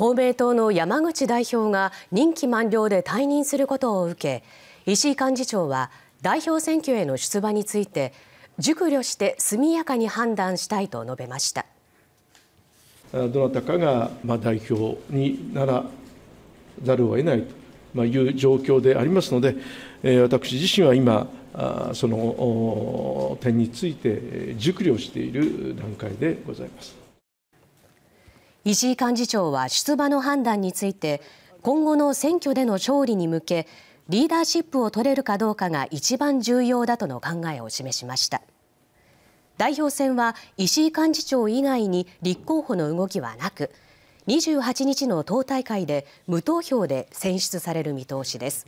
公明党の山口代表が任期満了で退任することを受け石井幹事長は代表選挙への出馬について熟慮して速やかに判断したいと述べましたどなたかが代表にならざるを得ないという状況でありますので私自身は今その点について熟慮している段階でございます。石井幹事長は出馬の判断について今後の選挙での勝利に向けリーダーシップを取れるかどうかが一番重要だとの考えを示しました代表選は石井幹事長以外に立候補の動きはなく28日の党大会で無投票で選出される見通しです